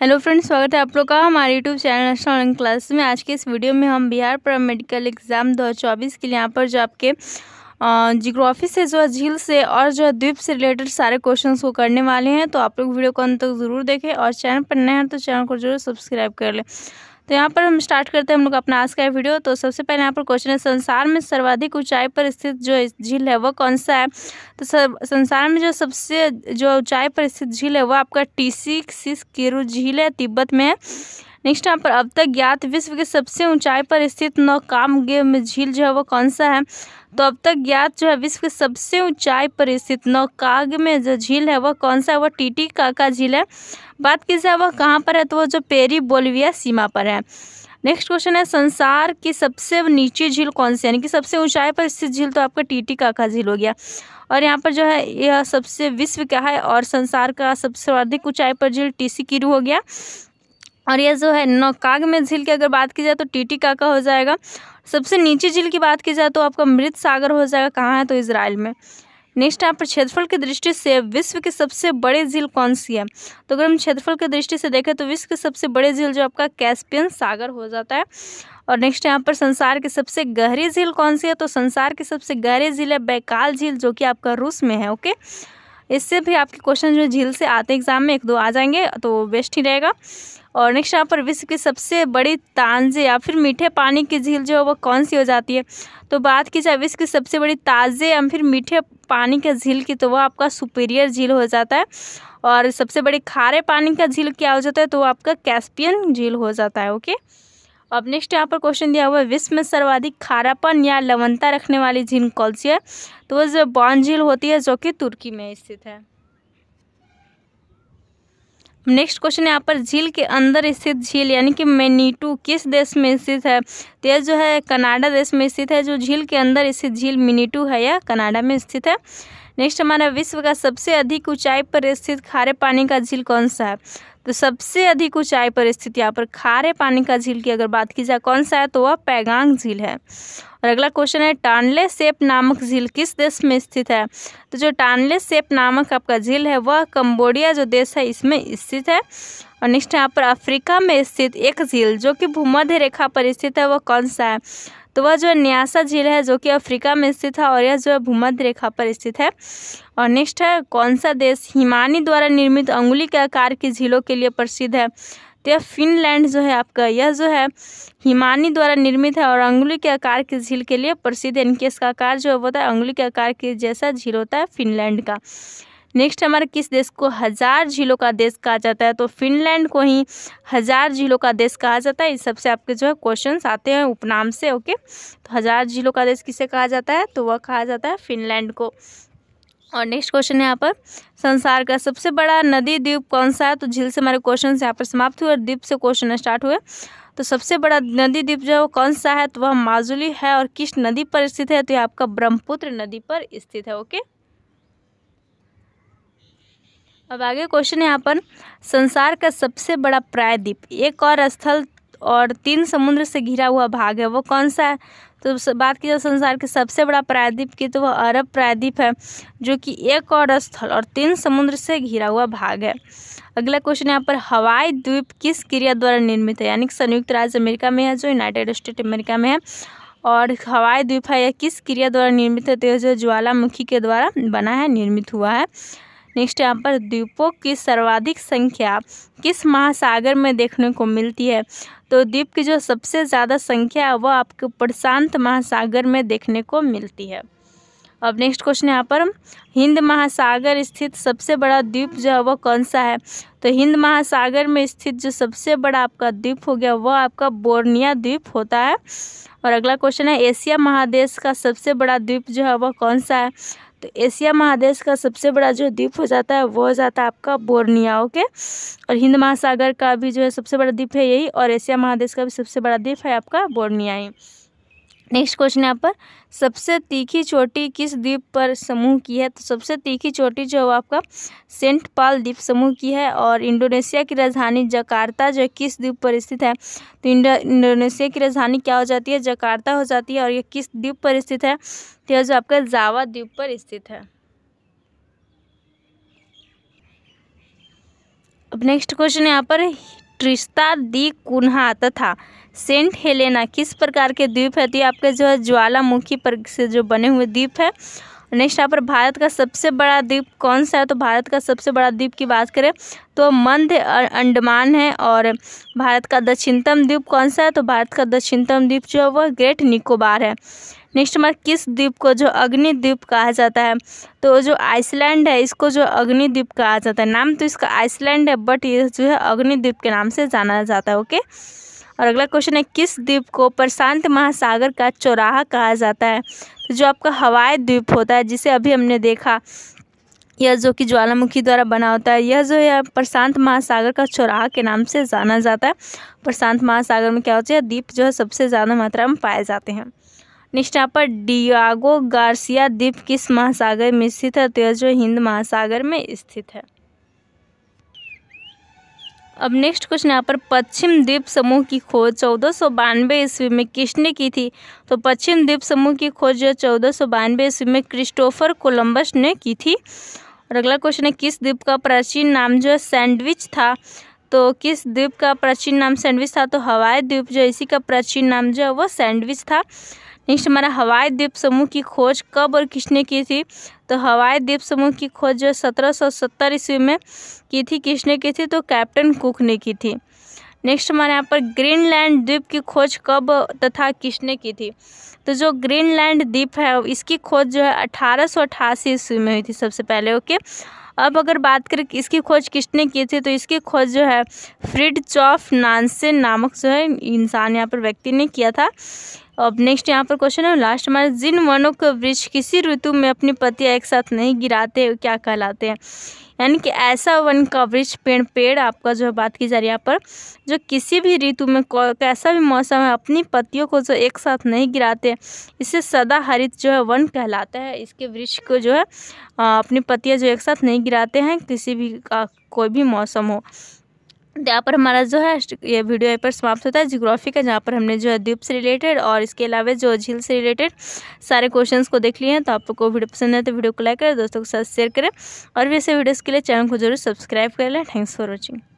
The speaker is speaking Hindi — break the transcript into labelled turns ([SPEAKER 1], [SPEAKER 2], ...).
[SPEAKER 1] हेलो फ्रेंड्स स्वागत है आप लोग का हमारे यूट्यूब चैनल नेशनल क्लास में आज के इस वीडियो में हम बिहार पर मेडिकल एग्ज़ाम 2024 के लिए यहाँ पर जो आपके जियोग्राफी से जो झील से और जो द्वीप से रिलेटेड सारे क्वेश्चंस को करने वाले हैं तो आप लोग वीडियो को अंत तक ज़रूर देखें और चैनल पर नए हैं तो चैनल को जरूर सब्सक्राइब कर लें तो यहाँ पर हम स्टार्ट करते हैं हम लोग अपना आज का वीडियो तो सबसे पहले यहाँ पर क्वेश्चन है संसार में सर्वाधिक ऊंचाई पर स्थित जो झील है वह कौन सा है तो सब संसार में जो सबसे जो ऊंचाई पर स्थित झील है वह आपका टीसी सिस केरू झील है तिब्बत में नेक्स्ट यहाँ पर अब तक ज्ञात विश्व के सबसे ऊंचाई पर स्थित नौकाम झील जो है वो कौन सा है तो अब तक ज्ञात जो है विश्व के सबसे ऊंचाई पर स्थित नौकाग में जो झील है वह कौन सा है वह टीटी काका झील है बात की जाए वह कहाँ पर है तो वह जो पेरी बोलविया सीमा पर है नेक्स्ट क्वेश्चन है संसार की सबसे नीचे झील कौन सी यानी कि सबसे ऊंचाई पर स्थित झील तो आपका टीटी काका झील हो गया और यहाँ पर जो है यह सबसे विश्व का है और संसार का सबसे अधिक ऊंचाई पर झील टीसी किरू हो गया और यह जो है नौकाग में झील की अगर बात की जाए तो टीटी काका हो जाएगा सबसे नीचे झील की बात की जाए तो आपका मृत सागर हो जाएगा कहाँ है तो इसराइल में नेक्स्ट यहाँ पर क्षेत्रफल की दृष्टि से विश्व की सबसे बड़ी झील कौन सी है तो अगर हम क्षेत्रफल की दृष्टि से देखें तो विश्व के सबसे बड़े झील जो आपका कैस्पियन सागर हो जाता है और नेक्स्ट यहाँ पर संसार की सबसे गहरी झील कौन सी है तो संसार की सबसे गहरी झील है बैकाल झील जो कि आपका रूस में है ओके इससे भी आपके क्वेश्चन जो झील से आते एग्जाम में एक दो आ जाएंगे तो बेस्ट ही रहेगा और नेक्स्ट यहाँ पर विश्व की सबसे बड़ी ताज़े या फिर मीठे पानी की झील जो है वो कौन सी हो जाती है तो बात की जाए विश्व की सबसे बड़ी ताज़े या फिर मीठे पानी के झील की तो वह आपका सुपीरियर झील हो जाता है और सबसे बड़ी खारे पानी का झील क्या हो जाता है तो वो आपका कैस्पियन झील हो जाता है ओके अब नेक्स्ट यहाँ पर क्वेश्चन दिया हुआ है विश्व में सर्वाधिक खारापन या लवनता रखने वाली झील कौन सी है तो वो जो बॉन झील होती है जो कि तुर्की में स्थित है नेक्स्ट क्वेश्चन यहाँ पर झील के अंदर स्थित झील यानी कि मेनीटू किस देश में स्थित है तो यह जो है कनाडा देश में स्थित है जो झील के अंदर स्थित झील मिनीटू है यह कनाडा में स्थित है नेक्स्ट हमारा विश्व का सबसे अधिक ऊंचाई पर स्थित खारे पानी का झील कौन सा है तो सबसे अधिक ऊंचाई पर स्थित यहाँ पर खारे पानी का झील की अगर बात की जाए कौन सा है तो वह पैगांग झील है और अगला क्वेश्चन है टानले सेप नामक झील किस देश में स्थित है तो जो टानले सेप नामक आपका झील है वह कम्बोडिया जो देश है इसमें स्थित है और नेक्स्ट यहाँ पर अफ्रीका में स्थित एक झील जो कि भूमध्य रेखा पर स्थित है वह कौन सा है तो वह जो है न्यासा झील है जो कि अफ्रीका में स्थित है और यह जो है भूमध्य रेखा पर स्थित है और नेक्स्ट है कौन सा देश हिमानी द्वारा निर्मित अंगुली के आकार की झीलों के लिए प्रसिद्ध है तो यह फिनलैंड जो है आपका यह जो है हिमानी द्वारा निर्मित है और अंगुली के आकार की झील के लिए प्रसिद्ध है इनके इसका आकार जो है होता है अंगुली के आकार के जैसा झील होता है फिनलैंड का नेक्स्ट हमारे किस देश को हज़ार झीलों का देश कहा जाता है तो फिनलैंड को ही हज़ार झीलों का देश कहा जाता है इस सबसे आपके जो है क्वेश्चन आते हैं उपनाम से ओके तो हज़ार झीलों का देश किसे कहा जाता है तो वह कहा जाता है फिनलैंड को और नेक्स्ट क्वेश्चन है यहाँ पर संसार का सबसे बड़ा नदी द्वीप कौन सा है तो झील से हमारे क्वेश्चन यहाँ पर समाप्त हुए और द्वीप से क्वेश्चन स्टार्ट हुए तो सबसे बड़ा नदी द्वीप जो है वो कौन सा है तो वह माजुली है और किस नदी पर स्थित है तो ये आपका ब्रह्मपुत्र नदी पर स्थित है ओके अब आगे क्वेश्चन यहाँ पर संसार का सबसे बड़ा प्रायद्वीप एक और स्थल और तीन समुद्र से घिरा हुआ भाग है वो कौन सा है तो बात की जाए संसार के सबसे बड़ा प्रायद्वीप की तो वह अरब प्रायद्वीप है जो कि एक और स्थल और तीन समुद्र से घिरा हुआ भाग है अगला क्वेश्चन यहाँ पर हवाई द्वीप किस क्रिया द्वारा निर्मित है यानी कि संयुक्त राज्य अमेरिका में है जो यूनाइटेड स्टेट अमेरिका में है और हवाई द्वीप है यह किस क्रिया द्वारा निर्मित है तो यह जो ज्वालामुखी के द्वारा बना है निर्मित हुआ है नेक्स्ट यहाँ पर द्वीपों की सर्वाधिक संख्या किस महासागर में देखने को मिलती है तो द्वीप की जो सबसे ज़्यादा संख्या है वह आपके प्रशांत महासागर में देखने को मिलती है अब नेक्स्ट क्वेश्चन यहाँ पर हिंद महासागर स्थित सबसे बड़ा द्वीप जो है वह कौन सा है तो हिंद महासागर में स्थित जो सबसे बड़ा आपका द्वीप हो गया वह आपका बोर्निया द्वीप होता है और अगला क्वेश्चन है एशिया महादेश का सबसे बड़ा द्वीप जो है वह कौन सा है तो एशिया महादेश का सबसे बड़ा जो द्वीप हो जाता है वो हो जाता है आपका बोर्निया ओके और हिंद महासागर का भी जो है सबसे बड़ा द्वीप है यही और एशिया महादेश का भी सबसे बड़ा द्वीप है आपका बोर्निया ही नेक्स्ट क्वेश्चन यहाँ पर सबसे तीखी चोटी किस द्वीप पर समूह की है तो सबसे तीखी चोटी जो है आपका सेंट पाल द्वीप समूह की है और इंडोनेशिया की राजधानी जकार्ता जो किस द्वीप पर स्थित है तो इंडोनेशिया की राजधानी क्या हो जाती है जकार्ता हो जाती है और ये किस द्वीप पर स्थित है तो यह जो आपका जावा द्वीप पर स्थित है अब नेक्स्ट क्वेश्चन यहाँ पर ट्रिस्ता दी कुन्हा तथा सेंट हेलेना किस प्रकार के द्वीप है तो ये आपके जो है ज्वालामुखी पर से जो बने हुए द्वीप है नेक्स्ट यहाँ पर भारत का सबसे बड़ा द्वीप कौन सा है तो भारत का सबसे बड़ा द्वीप की बात करें तो मध्य अंडमान है और भारत का दक्षिणतम द्वीप कौन सा है तो भारत का दक्षिणतम द्वीप जो है वह ग्रेट निकोबार है नेक्स्ट हमारा किस द्वीप को जो अग्निद्वीप कहा जाता है तो जो आइसलैंड है इसको जो अग्निद्वीप कहा जाता है नाम तो इसका आइसलैंड है बट ये जो है अग्निद्वीप के नाम से जाना जाता है ओके और अगला क्वेश्चन है किस द्वीप को प्रशांत महासागर का चौराहा कहा जाता है तो जो आपका हवाई द्वीप होता है जिसे अभी हमने देखा यह जो कि ज्वालामुखी द्वारा बना होता है यह जो है प्रशांत महासागर का चौराहा के नाम से जाना जाता है प्रशांत महासागर में क्या होता है द्वीप जो है सबसे ज़्यादा मात्रा में पाए जाते हैं निष्ठा पर डियागो गार्सिया द्वीप किस महासागर में स्थित है तो यह जो हिंद महासागर में स्थित है अब नेक्स्ट क्वेश्चन यहाँ पर पश्चिम द्वीप समूह की खोज चौदह सौ बानवे ईस्वी में किसने की थी तो पश्चिम द्वीप समूह की खोज जो चौदह सौ बानवे ईस्वी में क्रिस्टोफर कोलंबस ने की थी और अगला क्वेश्चन है किस द्वीप का प्राचीन नाम जो है सैंडविच था तो किस द्वीप का प्राचीन नाम सैंडविच था तो हवाई द्वीप जो इसी का प्राचीन नाम जो है वो सैंडविच था नेक्स्ट हमारा हवाई द्वीप समूह की खोज कब और किसने की थी तो हवाई द्वीप समूह की खोज जो सत्रह सौ सत्तर ईस्वी में की थी किसने की थी तो कैप्टन कुक ने की थी नेक्स्ट हमारे यहाँ पर ग्रीनलैंड द्वीप की खोज कब तथा किसने की थी तो जो ग्रीनलैंड द्वीप है इसकी खोज जो है अठारह सौ अठासी ईस्वी में हुई थी सबसे पहले ओके okay? अब अगर बात करें इसकी खोज किसने की थी तो इसकी खोज जो है फ्रिड चॉफ नानसेन नामक जो है इंसान यहाँ पर व्यक्ति ने किया था अब नेक्स्ट यहाँ पर क्वेश्चन है लास्ट हमारे जिन वनों के वृक्ष किसी ऋतु में अपनी पत्तियाँ एक साथ नहीं गिराते क्या कहलाते हैं यानी कि ऐसा वन कवरेज पेड़ पेड़ आपका जो है बात की जा रही है यहाँ पर जो किसी भी ऋतु में कैसा भी मौसम है अपनी पत्तियों को जो एक साथ नहीं गिराते इसे सदा हरित जो है वन कहलाता है इसके वृक्ष को जो है अपनी पत्तियाँ जो एक साथ नहीं गिराते हैं किसी भी का कोई भी मौसम हो यहाँ पर हमारा जो है ये वीडियो यहाँ पर समाप्त होता है जियोग्राफी का जहाँ पर हमने जो है द्वीप से रिलेटेड और इसके अलावा जो झील से रिलेटेड सारे क्वेश्चंस को देख लिए हैं तो आप लोग को वीडियो पसंद है तो वीडियो को लाइक करें दोस्तों के साथ शेयर करें और भी ऐसे वीडियोज़ के लिए चैनल को जरूर सब्सक्राइब कर लें थैंक्स फॉर वॉचिंग